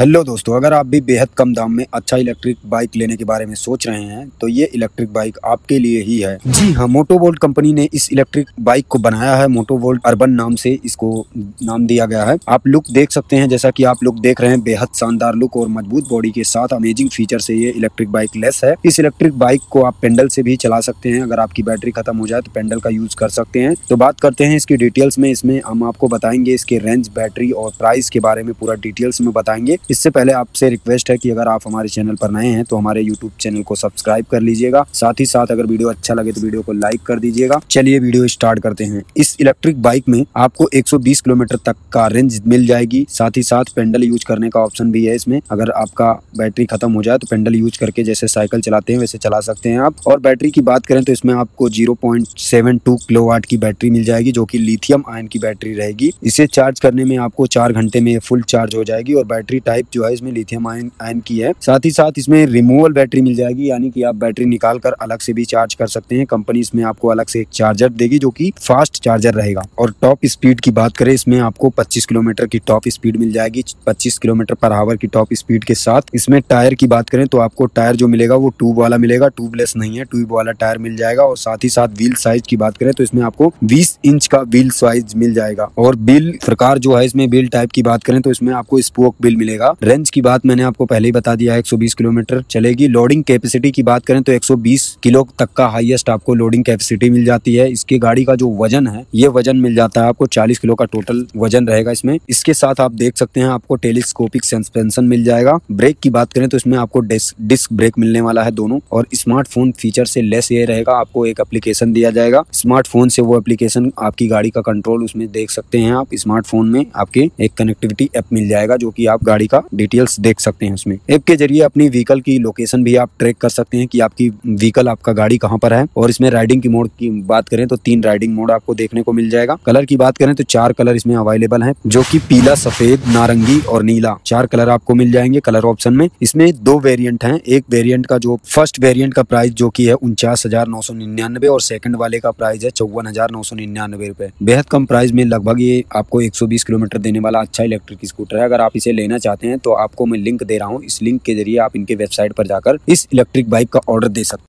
hello दोस्तों अगर आप भी बेहद कम दाम में अच्छा इलेक्ट्रिक बाइक लेने के बारे में सोच रहे हैं तो ये इलेक्ट्रिक बाइक आपके लिए ही है जी हाँ मोटोवोल्ट कंपनी ने इस इलेक्ट्रिक बाइक को बनाया है मोटोवोल्ट अर्बन नाम से इसको नाम दिया गया है आप लुक देख सकते हैं जैसा कि आप लोग देख रहे हैं बेहद शानदार लुक और मजबूत बॉडी के साथ अमेजिंग फीचर से ये इलेक्ट्रिक बाइक लेस है इस इलेक्ट्रिक बाइक को आप पेंडल से भी चला सकते हैं अगर आपकी बैटरी खत्म हो जाए तो पेंडल का यूज कर सकते हैं तो बात करते हैं इसकी डिटेल्स में इसमें हम आपको बताएंगे इसके रेंज बैटरी और प्राइस के बारे में पूरा डिटेल्स में बताएंगे इससे पहले आपसे रिक्वेस्ट है कि अगर आप हमारे चैनल पर नए हैं तो हमारे यूट्यूब चैनल को सब्सक्राइब कर लीजिएगा साथ ही साथ अगर वीडियो अच्छा लगे तो वीडियो को लाइक कर दीजिएगा चलिए वीडियो स्टार्ट करते हैं इस इलेक्ट्रिक बाइक में आपको एक किलोमीटर तक का रेंज मिल जाएगी साथ ही साथ पेंडल यूज करने का ऑप्शन भी है इसमें अगर आपका बैटरी खत्म हो जाए तो पेंडल यूज करके जैसे साइकिल चलाते हैं वैसे चला सकते हैं आप और बैटरी की बात करें तो इसमें आपको जीरो वाट की बैटरी मिल जाएगी जो की लिथियम आयन की बैटरी रहेगी इसे चार्ज करने में आपको चार घंटे में फुल चार्ज हो जाएगी और बैटरी टाइप टाइप जो है इसमें लिथियम आयन आयन की है साथ ही साथ इसमें रिमूवल बैटरी मिल जाएगी यानी कि आप बैटरी निकाल कर अलग से भी चार्ज कर सकते हैं कंपनी इसमें आपको अलग से एक चार्जर देगी जो की फास्ट चार्जर रहेगा और टॉप स्पीड की बात करें इसमें आपको पच्चीस किलोमीटर की टॉप स्पीड मिल जाएगी पच्चीस किलोमीटर पर आवर की टॉप स्पीड के साथ इसमें टायर की बात करें तो आपको टायर जो मिलेगा वो ट्यूब वाला मिलेगा ट्यूबलेस नहीं है ट्यूब वाला टायर मिल जाएगा और साथ ही साथ व्हील साइज की बात करें तो इसमें आपको बीस इंच का व्हील साइज मिल जाएगा और बिल प्रकार जो है इसमें बिल टाइप की बात करें तो इसमें आपको स्पोक बिल मिलेगा रेंज की बात मैंने आपको पहले ही बता दिया है एक किलोमीटर चलेगी लोडिंग कैपेसिटी की बात करें तो एक किलो तक का हाइएस्ट आपको लोडिंग कैपेसिटी मिल जाती है इसकी गाड़ी का जो वजन है ये वजन मिल जाता है आपको चालीस किलो का टोटल वजन रहेगा इसमें इसके साथ आप देख सकते हैं आपको टेलीस्कोपिक सस्पेंशन मिल जाएगा ब्रेक की बात करें तो इसमें आपको डिस्क ब्रेक मिलने वाला है दोनों और स्मार्टफोन फीचर से लेस ये रहेगा आपको एक एप्लीकेशन दिया जाएगा स्मार्टफोन से वो एप्लीकेशन आपकी गाड़ी का कंट्रोल उसमें देख सकते हैं आप स्मार्टफोन में आपके एक कनेक्टिविटी ऐप मिल जाएगा जो की आप गाड़ी का डिटेल्स देख सकते हैं उसमें ऐप के जरिए अपनी व्हीकल की लोकेशन भी आप ट्रैक कर सकते हैं की आपकी व्हीकल आपका गाड़ी कहाँ पर है और इसमें राइडिंग की मोड की बात करें तो तीन राइडिंग मोड आपको देखने को मिल जाएगा कलर की बात करें तो चार कलर इसमें अवेलेबल है जो की पीला सफेद नारंगी और नीला चार कलर आपको मिल जाएंगे कलर ऑप्शन में इसमें दो वेरियंट है एक वेरियंट का जो फर्स्ट वेरियंट का प्राइस जो की है उनचास हजार नौ सौ निन्यानवे और सेकंड वाले का प्राइस है चौवन हजार नौ सौ निन्यानवे रुपए बेहद कम प्राइस में लगभग ये आपको 120 किलोमीटर देने वाला अच्छा इलेक्ट्रिक स्कूटर है अगर आप इसे लेना चाहते हैं तो आपको मैं लिंक दे रहा हूँ इस लिंक के जरिए आप इनके वेबसाइट पर जाकर इस इलेक्ट्रिक बाइक का ऑर्डर दे सकते